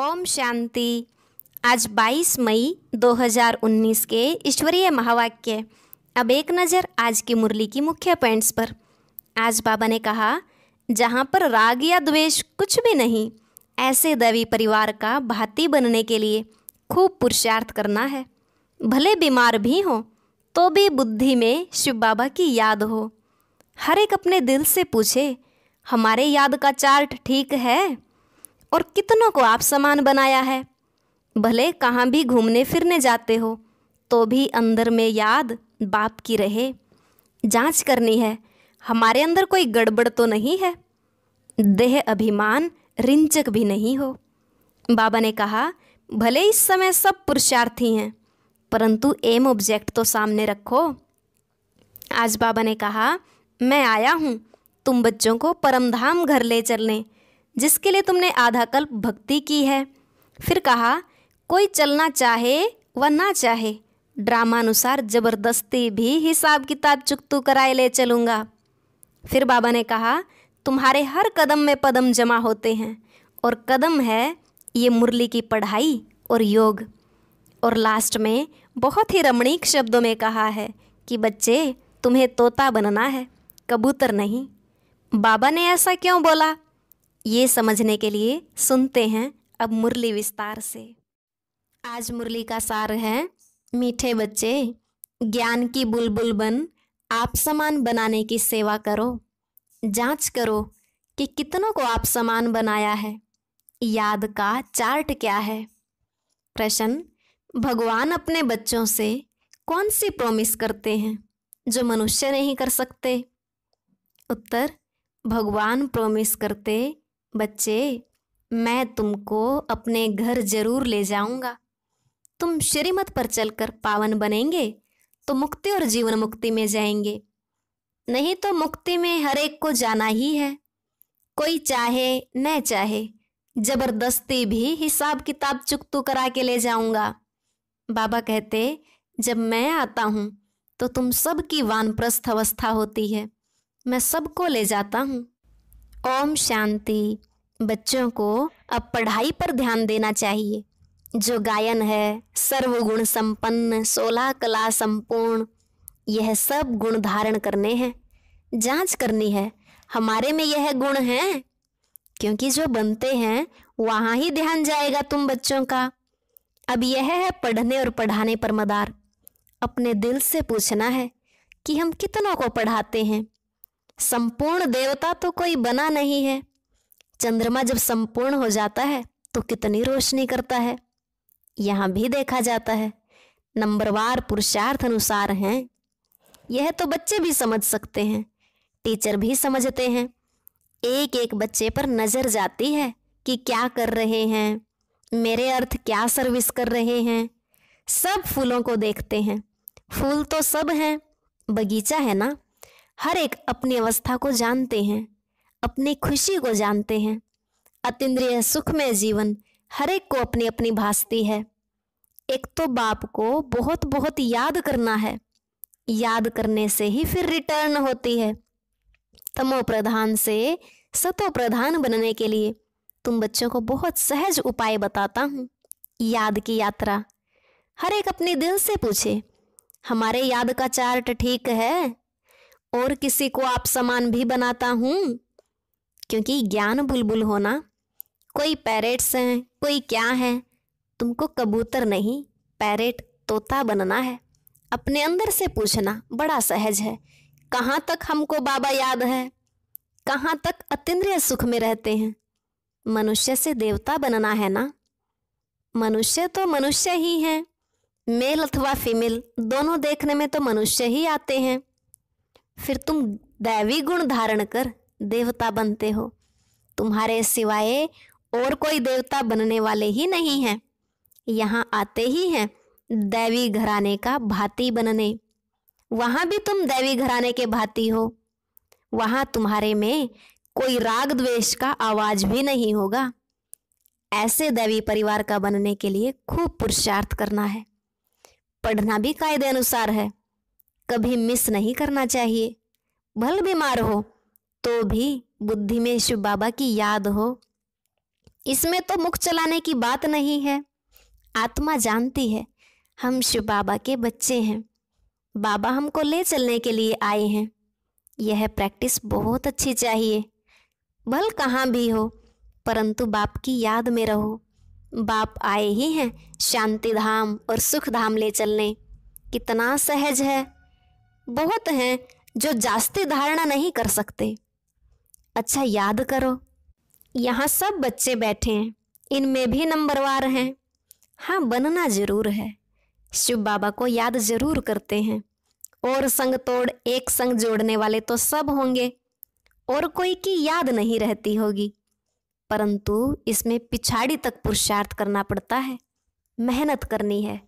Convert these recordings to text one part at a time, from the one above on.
ओम शांति आज 22 मई 2019 के ईश्वरीय महावाक्य अब एक नज़र आज की मुरली की मुख्य पॉइंट्स पर आज बाबा ने कहा जहाँ पर राग या द्वेष कुछ भी नहीं ऐसे दैवी परिवार का भाती बनने के लिए खूब पुरुषार्थ करना है भले बीमार भी हो तो भी बुद्धि में शिव बाबा की याद हो हर एक अपने दिल से पूछे हमारे याद का चार्ट ठीक है और कितनों को आप समान बनाया है भले कहाँ भी घूमने फिरने जाते हो तो भी अंदर में याद बाप की रहे जांच करनी है हमारे अंदर कोई गड़बड़ तो नहीं है देह अभिमान रिंचक भी नहीं हो बाबा ने कहा भले इस समय सब पुरुषार्थी हैं परंतु एम ऑब्जेक्ट तो सामने रखो आज बाबा ने कहा मैं आया हूँ तुम बच्चों को परमधाम घर ले चलने जिसके लिए तुमने आधा कल्प भक्ति की है फिर कहा कोई चलना चाहे व ना चाहे ड्रामा अनुसार जबरदस्ती भी हिसाब किताब चुकतू कराए ले चलूँगा फिर बाबा ने कहा तुम्हारे हर कदम में पदम जमा होते हैं और कदम है ये मुरली की पढ़ाई और योग और लास्ट में बहुत ही रमणीक शब्दों में कहा है कि बच्चे तुम्हें तोता बनना है कबूतर नहीं बाबा ने ऐसा क्यों बोला ये समझने के लिए सुनते हैं अब मुरली विस्तार से आज मुरली का सार है मीठे बच्चे ज्ञान की बुलबुल बन आप समान बनाने की सेवा करो जांच करो कि कितनों को आप समान बनाया है याद का चार्ट क्या है प्रश्न भगवान अपने बच्चों से कौन सी प्रोमिस करते हैं जो मनुष्य नहीं कर सकते उत्तर भगवान प्रोमिस करते बच्चे मैं तुमको अपने घर जरूर ले जाऊंगा तुम श्रीमत पर चलकर पावन बनेंगे तो मुक्ति और जीवन मुक्ति में जाएंगे नहीं तो मुक्ति में हर एक को जाना ही है कोई चाहे न चाहे जबरदस्ती भी हिसाब किताब चुक तू करा के ले जाऊंगा बाबा कहते जब मैं आता हूँ तो तुम सबकी वानप्रस्थ अवस्था होती है मैं सबको ले जाता हूँ ओम शांति बच्चों को अब पढ़ाई पर ध्यान देना चाहिए जो गायन है सर्वगुण संपन्न सोलह कला संपूर्ण यह सब गुण धारण करने हैं जांच करनी है हमारे में यह गुण हैं क्योंकि जो बनते हैं वहाँ ही ध्यान जाएगा तुम बच्चों का अब यह है पढ़ने और पढ़ाने पर मदार अपने दिल से पूछना है कि हम कितनों को पढ़ाते हैं संपूर्ण देवता तो कोई बना नहीं है चंद्रमा जब संपूर्ण हो जाता है तो कितनी रोशनी करता है यहाँ भी देखा जाता है नंबरवार पुरुषार्थ अनुसार हैं यह तो बच्चे भी समझ सकते हैं टीचर भी समझते हैं एक एक बच्चे पर नज़र जाती है कि क्या कर रहे हैं मेरे अर्थ क्या सर्विस कर रहे हैं सब फूलों को देखते हैं फूल तो सब हैं बगीचा है ना हर एक अपनी अवस्था को जानते हैं अपनी खुशी को जानते हैं अतिद्रिय सुख में जीवन हर एक को अपनी अपनी भासती है एक तो बाप को बहुत बहुत याद करना है याद करने से ही फिर रिटर्न होती है तमो प्रधान से सतो प्रधान बनने के लिए तुम बच्चों को बहुत सहज उपाय बताता हूँ याद की यात्रा हर एक अपने दिल से पूछे हमारे याद का चार्ट ठीक है और किसी को आप समान भी बनाता हूँ क्योंकि ज्ञान बुलबुल होना कोई पैरेट्स हैं कोई क्या है तुमको कबूतर नहीं पैरेट तोता बनना है अपने अंदर से पूछना बड़ा सहज है कहाँ तक हमको बाबा याद है कहाँ तक अतिय सुख में रहते हैं मनुष्य से देवता बनना है ना मनुष्य तो मनुष्य ही हैं मेल अथवा फीमेल दोनों देखने में तो मनुष्य ही आते हैं फिर तुम दैवी गुण धारण कर देवता बनते हो तुम्हारे सिवाय और कोई देवता बनने वाले ही नहीं हैं यहाँ आते ही हैं दैवी घराने का भाती बनने वहाँ भी तुम दैवी घराने के भाती हो वहाँ तुम्हारे में कोई राग द्वेष का आवाज भी नहीं होगा ऐसे दैवी परिवार का बनने के लिए खूब पुरुषार्थ करना है पढ़ना भी कायदे अनुसार है कभी मिस नहीं करना चाहिए भल बीमार हो तो भी बुद्धि में शिव बाबा की याद हो इसमें तो मुख चलाने की बात नहीं है आत्मा जानती है हम शिव बाबा के बच्चे हैं बाबा हमको ले चलने के लिए आए हैं यह प्रैक्टिस बहुत अच्छी चाहिए भल कहाँ भी हो परंतु बाप की याद में रहो बाप आए ही हैं शांति धाम और सुख धाम ले चलने कितना सहज है बहुत हैं जो जास्ती धारणा नहीं कर सकते अच्छा याद करो यहाँ सब बच्चे बैठे हैं इनमें भी नंबरवार हैं हाँ बनना जरूर है शिव बाबा को याद जरूर करते हैं और संग तोड़ एक संग जोड़ने वाले तो सब होंगे और कोई की याद नहीं रहती होगी परंतु इसमें पिछाड़ी तक पुरुषार्थ करना पड़ता है मेहनत करनी है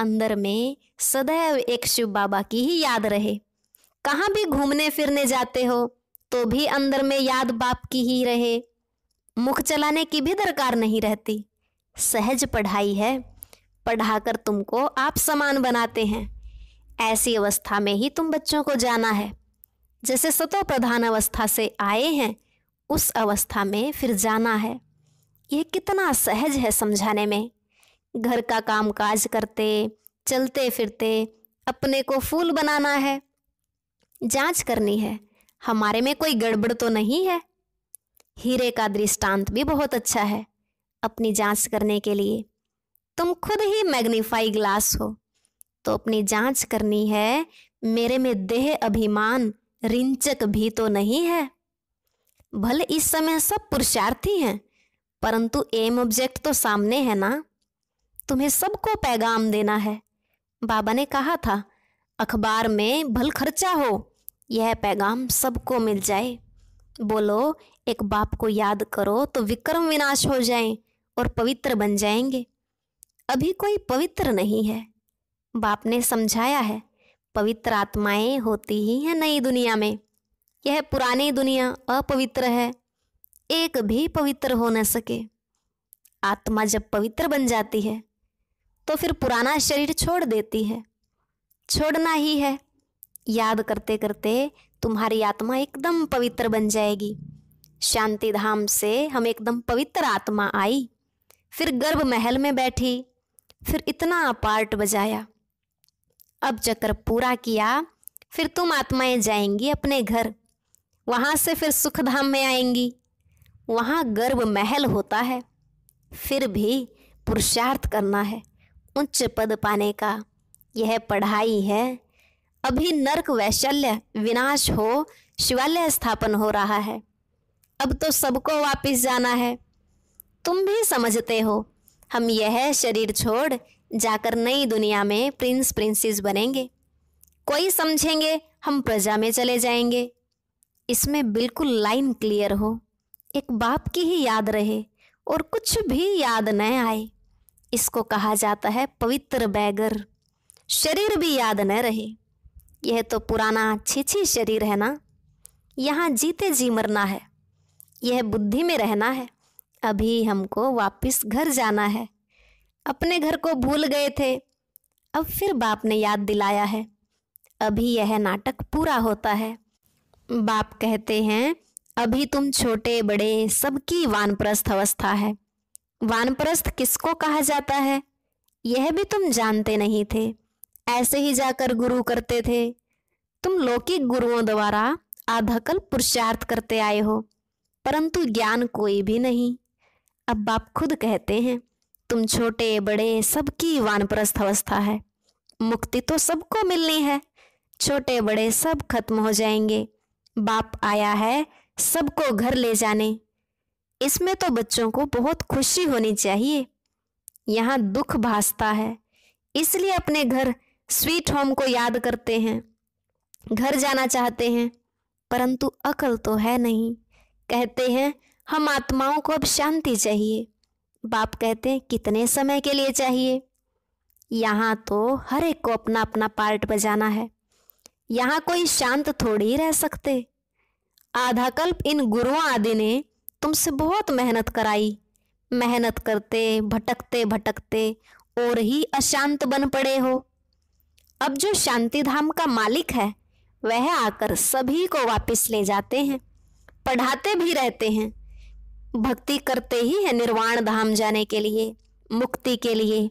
अंदर में सदैव एक शिव बाबा की ही याद रहे कहाँ भी घूमने फिरने जाते हो तो भी अंदर में याद बाप की ही रहे मुख चलाने की भी दरकार नहीं रहती सहज पढ़ाई है पढ़ाकर तुमको आप समान बनाते हैं ऐसी अवस्था में ही तुम बच्चों को जाना है जैसे सतो प्रधान अवस्था से आए हैं उस अवस्था में फिर जाना है यह कितना सहज है समझाने में घर का काम काज करते चलते फिरते अपने को फूल बनाना है जांच करनी है हमारे में कोई गड़बड़ तो नहीं है हीरे का दृष्टांत भी बहुत अच्छा है अपनी जांच करने के लिए तुम खुद ही मैग्नीफाई ग्लास हो तो अपनी जांच करनी है मेरे में देह अभिमान रिंचक भी तो नहीं है भले इस समय सब पुरुषार्थी हैं परंतु एम ऑब्जेक्ट तो सामने है ना तुम्हें सबको पैगाम देना है बाबा ने कहा था अखबार में भल खर्चा हो यह पैगाम सबको मिल जाए बोलो एक बाप को याद करो तो विक्रम विनाश हो जाए और पवित्र बन जाएंगे अभी कोई पवित्र नहीं है बाप ने समझाया है पवित्र आत्माएं होती ही हैं नई दुनिया में यह पुरानी दुनिया अपवित्र है एक भी पवित्र हो न सके आत्मा जब पवित्र बन जाती है तो फिर पुराना शरीर छोड़ देती है छोड़ना ही है याद करते करते तुम्हारी आत्मा एकदम पवित्र बन जाएगी शांति धाम से हम एकदम पवित्र आत्मा आई फिर गर्भ महल में बैठी फिर इतना पार्ट बजाया अब चक्र पूरा किया फिर तुम आत्माएं जाएंगी अपने घर वहां से फिर सुख धाम में आएंगी वहां गर्भ महल होता है फिर भी पुरुषार्थ करना है उच्च पद पाने का यह पढ़ाई है अभी नरक वैशल्य विनाश हो शिवालय स्थापन हो रहा है अब तो सबको वापस जाना है तुम भी समझते हो हम यह शरीर छोड़ जाकर नई दुनिया में प्रिंस प्रिंसेस बनेंगे कोई समझेंगे हम प्रजा में चले जाएंगे इसमें बिल्कुल लाइन क्लियर हो एक बाप की ही याद रहे और कुछ भी याद न आए इसको कहा जाता है पवित्र बैगर शरीर भी याद न रहे यह तो पुराना छी शरीर है ना यहाँ जीते जी मरना है यह बुद्धि में रहना है अभी हमको वापस घर जाना है अपने घर को भूल गए थे अब फिर बाप ने याद दिलाया है अभी यह नाटक पूरा होता है बाप कहते हैं अभी तुम छोटे बड़े सबकी वानप्रस्थ अवस्था है वानप्रस्थ किसको कहा जाता है यह भी तुम जानते नहीं थे ऐसे ही जाकर गुरु करते थे तुम लौकिक गुरुओं द्वारा आधकल पुरुषार्थ करते आए हो परंतु ज्ञान कोई भी नहीं अब बाप खुद कहते हैं तुम छोटे बड़े सबकी वानप्रस्थ अवस्था है मुक्ति तो सबको मिलनी है छोटे बड़े सब खत्म हो जाएंगे बाप आया है सबको घर ले जाने इसमें तो बच्चों को बहुत खुशी होनी चाहिए यहाँ दुख भासता है इसलिए अपने घर स्वीट होम को याद करते हैं घर जाना चाहते हैं परंतु अकल तो है नहीं कहते हैं हम आत्माओं को अब शांति चाहिए बाप कहते हैं कितने समय के लिए चाहिए यहाँ तो हर एक को अपना अपना पार्ट बजाना है यहाँ कोई शांत थोड़ी रह सकते आधाकल्प इन गुरुओं आदि ने तुमसे बहुत मेहनत कराई मेहनत करते भटकते भटकते और ही अशांत बन पड़े हो अब जो शांति धाम का मालिक है वह आकर सभी को वापस ले जाते हैं पढ़ाते भी रहते हैं भक्ति करते ही है निर्वाण धाम जाने के लिए मुक्ति के लिए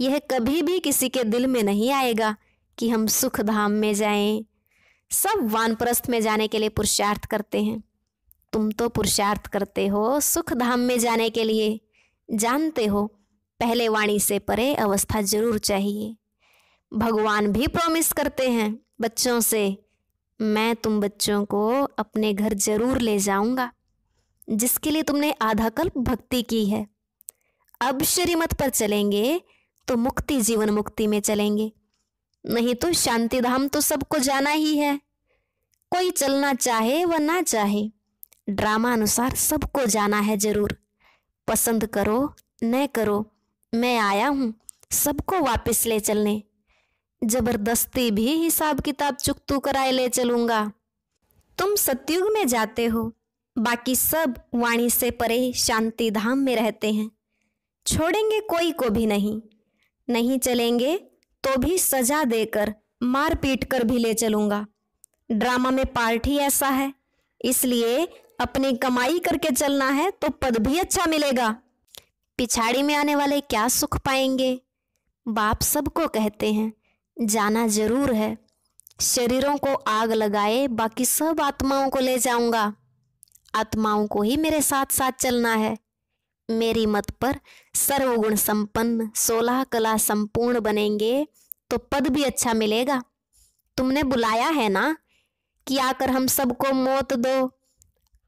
यह कभी भी किसी के दिल में नहीं आएगा कि हम सुख धाम में जाएं सब वानप्रस्थ में जाने के लिए पुरुषार्थ करते हैं तुम तो पुरुषार्थ करते हो सुख धाम में जाने के लिए जानते हो पहले वाणी से परे अवस्था जरूर चाहिए भगवान भी प्रॉमिस करते हैं बच्चों से मैं तुम बच्चों को अपने घर जरूर ले जाऊंगा जिसके लिए तुमने आधा कल्प भक्ति की है अब श्रीमत पर चलेंगे तो मुक्ति जीवन मुक्ति में चलेंगे नहीं तो शांति धाम तो सबको जाना ही है कोई चलना चाहे व ना चाहे ड्रामा अनुसार सबको जाना है जरूर पसंद करो न करो मैं आया हूँ सबको वापस ले चलने जबरदस्ती भी हिसाब किताब चुकतू कराए ले चलूंगा तुम सत्युग में जाते हो बाकी सब वाणी से परे शांति धाम में रहते हैं छोड़ेंगे कोई को भी नहीं नहीं चलेंगे तो भी सजा देकर मार पीट कर भी ले चलूंगा ड्रामा में पार्ट ही ऐसा है इसलिए अपनी कमाई करके चलना है तो पद भी अच्छा मिलेगा पिछाड़ी में आने वाले क्या सुख पाएंगे बाप सबको कहते हैं जाना जरूर है शरीरों को आग लगाए बाकी सब आत्माओं को ले जाऊंगा आत्माओं को ही मेरे साथ साथ चलना है मेरी मत पर सर्वगुण संपन्न सोलह कला संपूर्ण बनेंगे तो पद भी अच्छा मिलेगा तुमने बुलाया है ना कि आकर हम सबको मौत दो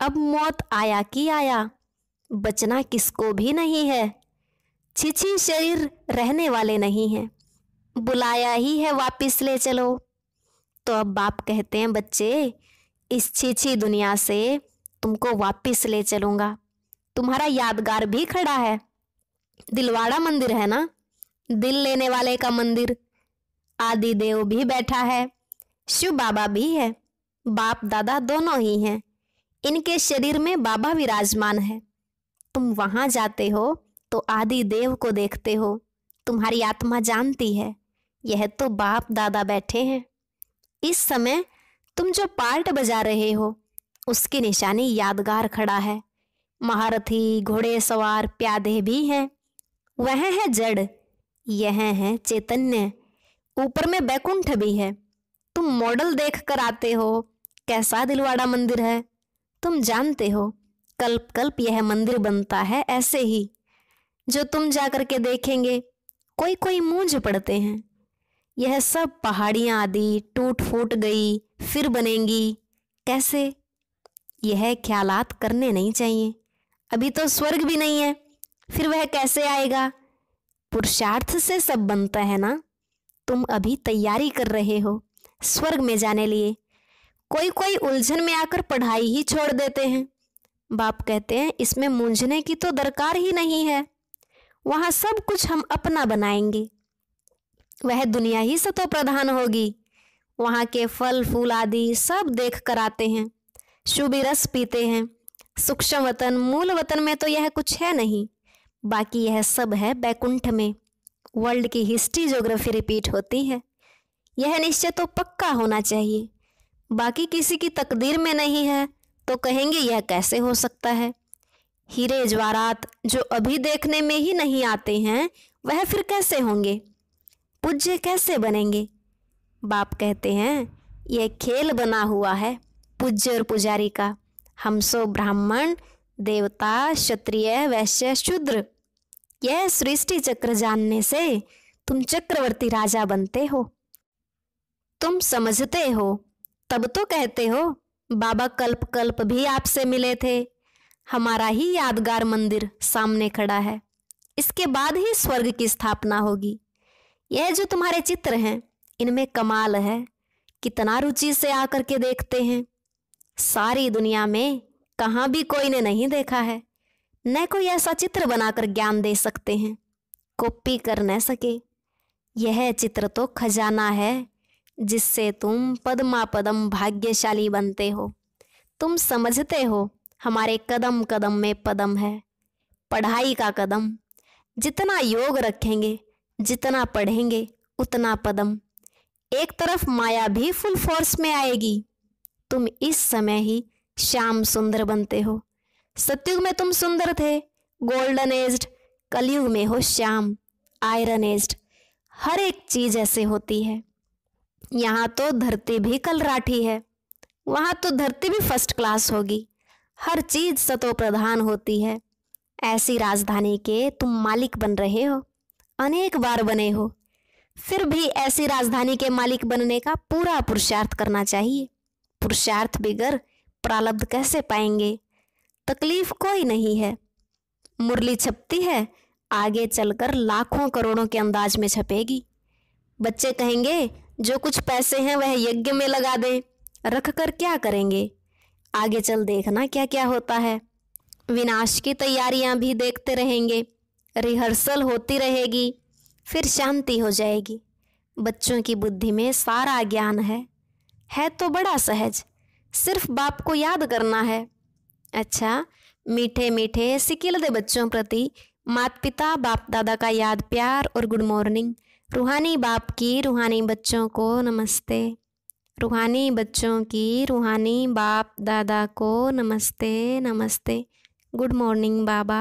अब मौत आया कि आया बचना किसको भी नहीं है छिछी शरीर रहने वाले नहीं हैं बुलाया ही है वापिस ले चलो तो अब बाप कहते हैं बच्चे इस छिछी दुनिया से तुमको वापिस ले चलूँगा तुम्हारा यादगार भी खड़ा है दिलवाड़ा मंदिर है ना दिल लेने वाले का मंदिर आदि देव भी बैठा है शिव बाबा भी है बाप दादा दोनों ही हैं इनके शरीर में बाबा विराजमान है तुम वहां जाते हो तो आदि देव को देखते हो तुम्हारी आत्मा जानती है यह तो बाप दादा बैठे हैं इस समय तुम जो पार्ट बजा रहे हो उसकी निशानी यादगार खड़ा है महारथी घोड़े सवार प्यादे भी हैं वह है जड़ यह है चैतन्य ऊपर में बैकुंठ भी है तुम मॉडल देख कर आते हो कैसा दिलवाड़ा मंदिर है तुम जानते हो कल्प कल्प यह मंदिर बनता है ऐसे ही जो तुम जाकर के देखेंगे कोई कोई मूंझ पड़ते हैं यह सब पहाड़ियां आदि टूट फूट गई फिर बनेंगी कैसे यह ख्यालात करने नहीं चाहिए अभी तो स्वर्ग भी नहीं है फिर वह कैसे आएगा पुरुषार्थ से सब बनता है ना तुम अभी तैयारी कर रहे हो स्वर्ग में जाने लिए कोई कोई उलझन में आकर पढ़ाई ही छोड़ देते हैं बाप कहते हैं इसमें मूंझने की तो दरकार ही नहीं है वहाँ सब कुछ हम अपना बनाएंगे वह दुनिया ही सतो प्रधान होगी वहां के फल फूल आदि सब देख कर आते हैं शुभ रस पीते हैं सूक्ष्म वतन मूल वतन में तो यह कुछ है नहीं बाकी यह सब है बैकुंठ में वर्ल्ड की हिस्ट्री ज्योग्राफी रिपीट होती है यह निश्चय तो पक्का होना चाहिए बाकी किसी की तकदीर में नहीं है तो कहेंगे यह कैसे हो सकता है हीरे ज्वारात जो अभी देखने में ही नहीं आते हैं वह फिर कैसे होंगे पूज्य कैसे बनेंगे बाप कहते हैं यह खेल बना हुआ है पूज्य और पुजारी का हम सो ब्राह्मण देवता क्षत्रिय वैश्य शूद्र यह सृष्टि चक्र जानने से तुम चक्रवर्ती राजा बनते हो तुम समझते हो तब तो कहते हो बाबा कल्प कल्प भी आपसे मिले थे हमारा ही यादगार मंदिर सामने खड़ा है इसके बाद ही स्वर्ग की स्थापना होगी यह जो तुम्हारे चित्र हैं इनमें कमाल है कितना रुचि से आकर के देखते हैं सारी दुनिया में कहाँ भी कोई ने नहीं देखा है न कोई ऐसा चित्र बनाकर ज्ञान दे सकते हैं कॉपी कर न सके यह चित्र तो खजाना है जिससे तुम पदमापदम भाग्यशाली बनते हो तुम समझते हो हमारे कदम कदम में पदम है पढ़ाई का कदम जितना योग रखेंगे जितना पढ़ेंगे उतना पदम एक तरफ माया भी फुल फोर्स में आएगी तुम इस समय ही श्याम सुंदर बनते हो सत्युग में तुम सुंदर थे गोल्डन एज्ड कलयुग में हो श्याम आयरन एज्ड हर एक चीज ऐसे होती है यहाँ तो धरती भी कलराठी है वहाँ तो धरती भी फर्स्ट क्लास होगी हर चीज सतो प्रधान होती है ऐसी राजधानी के तुम मालिक बन रहे हो अनेक बार बने हो फिर भी ऐसी राजधानी के मालिक बनने का पूरा पुरुषार्थ करना चाहिए पुरुषार्थ बिगर प्रालब्ध कैसे पाएंगे तकलीफ कोई नहीं है मुरली छपती है आगे चलकर लाखों करोड़ों के अंदाज में छपेगी बच्चे कहेंगे जो कुछ पैसे हैं वह यज्ञ में लगा दें रख कर क्या करेंगे आगे चल देखना क्या क्या होता है विनाश की तैयारियां भी देखते रहेंगे रिहर्सल होती रहेगी फिर शांति हो जाएगी बच्चों की बुद्धि में सारा ज्ञान है है तो बड़ा सहज सिर्फ बाप को याद करना है अच्छा मीठे मीठे सिकिलदे बच्चों प्रति माता पिता बाप दादा का याद प्यार और गुड मॉर्निंग रूहानी बाप की रूहानी बच्चों को नमस्ते रूहानी बच्चों की रूहानी बाप दादा को नमस्ते नमस्ते गुड मॉर्निंग बाबा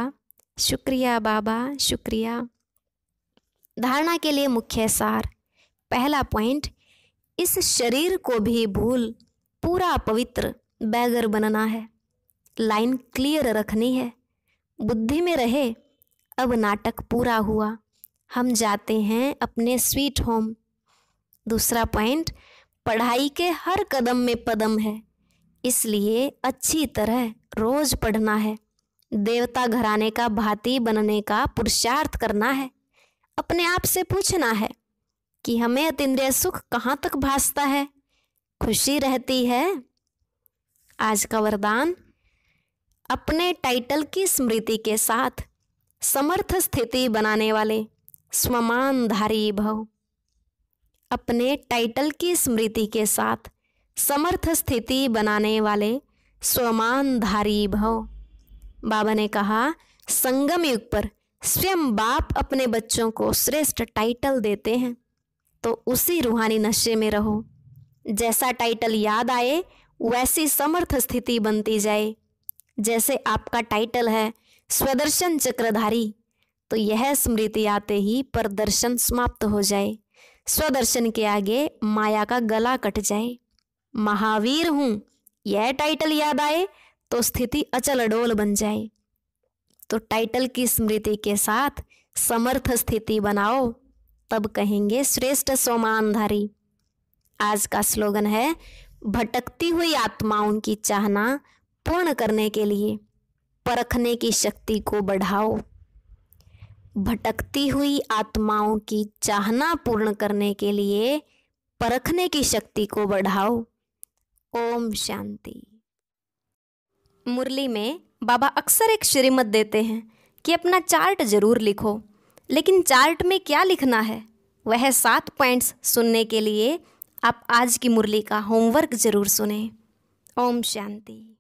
शुक्रिया बाबा शुक्रिया धारणा के लिए मुख्य सार पहला पॉइंट इस शरीर को भी भूल पूरा पवित्र बैगर बनना है लाइन क्लियर रखनी है बुद्धि में रहे अब नाटक पूरा हुआ हम जाते हैं अपने स्वीट होम दूसरा पॉइंट पढ़ाई के हर कदम में पदम है इसलिए अच्छी तरह रोज पढ़ना है देवता घराने का भांति बनने का पुरुषार्थ करना है अपने आप से पूछना है कि हमें अतिन्द्रिय सुख कहाँ तक भासता है खुशी रहती है आज का वरदान अपने टाइटल की स्मृति के साथ समर्थ स्थिति बनाने वाले स्वमानधारी भव अपने टाइटल की स्मृति के साथ समर्थ स्थिति बनाने वाले स्वमानधारी भव बाबा ने कहा संगम युग पर स्वयं बाप अपने बच्चों को श्रेष्ठ टाइटल देते हैं तो उसी रूहानी नशे में रहो जैसा टाइटल याद आए वैसी समर्थ स्थिति बनती जाए जैसे आपका टाइटल है स्वदर्शन चक्रधारी तो यह स्मृति आते ही प्रदर्शन समाप्त हो जाए स्वदर्शन के आगे माया का गला कट जाए महावीर हूं यह टाइटल याद आए तो स्थिति अचल डोल बन जाए तो टाइटल की स्मृति के साथ समर्थ स्थिति बनाओ तब कहेंगे श्रेष्ठ सोमानधारी आज का स्लोगन है भटकती हुई आत्माओं की चाहना पूर्ण करने के लिए परखने की शक्ति को बढ़ाओ भटकती हुई आत्माओं की चाहना पूर्ण करने के लिए परखने की शक्ति को बढ़ाओ ओम शांति मुरली में बाबा अक्सर एक श्रीमत देते हैं कि अपना चार्ट जरूर लिखो लेकिन चार्ट में क्या लिखना है वह सात पॉइंट्स सुनने के लिए आप आज की मुरली का होमवर्क जरूर सुने ओम शांति